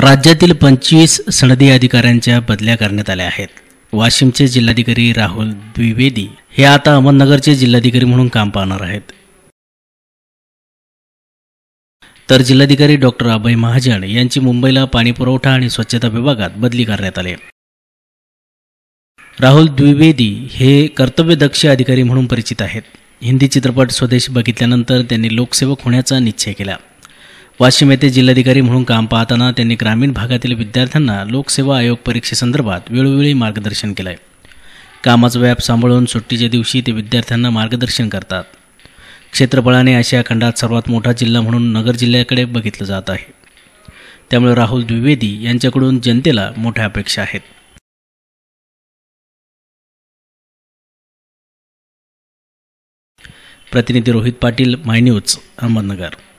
राज्यातील पंचवीस सनदी अधिकाऱ्यांच्या बदल्या करण्यात आल्या आहेत वाशिमचे जिल्हाधिकारी राहुल द्विवेदी हे आता अहमदनगरचे जिल्हाधिकारी म्हणून काम पाहणार आहेत तर जिल्हाधिकारी डॉक्टर अभय महाजन यांची मुंबईला पाणीपुरवठा आणि स्वच्छता विभागात बदली करण्यात आली राहुल द्विवेदी हे कर्तव्यदक्ष अधिकारी म्हणून परिचित आहेत हिंदी चित्रपट स्वदेश बघितल्यानंतर त्यांनी लोकसेवक होण्याचा निश्चय केला वाशिम येथे जिल्हाधिकारी म्हणून काम पाहताना त्यांनी ग्रामीण भागातील विद्यार्थ्यांना लोकसेवा आयोग परीक्षेसंदर्भात वेळोवेळी मार्गदर्शन केलं आहे कामाचा व्याप सांभाळून सुट्टीच्या दिवशी ते विद्यार्थ्यांना मार्गदर्शन करतात क्षेत्रफळाने आशिया खंडात सर्वात मोठा जिल्हा म्हणून नगर जिल्ह्याकडे बघितलं जात आहे त्यामुळे राहुल द्विवेदी यांच्याकडून जनतेला मोठ्या अपेक्षा आहेत प्रतिनिधी रोहित पाटील माय न्यूज अहमदनगर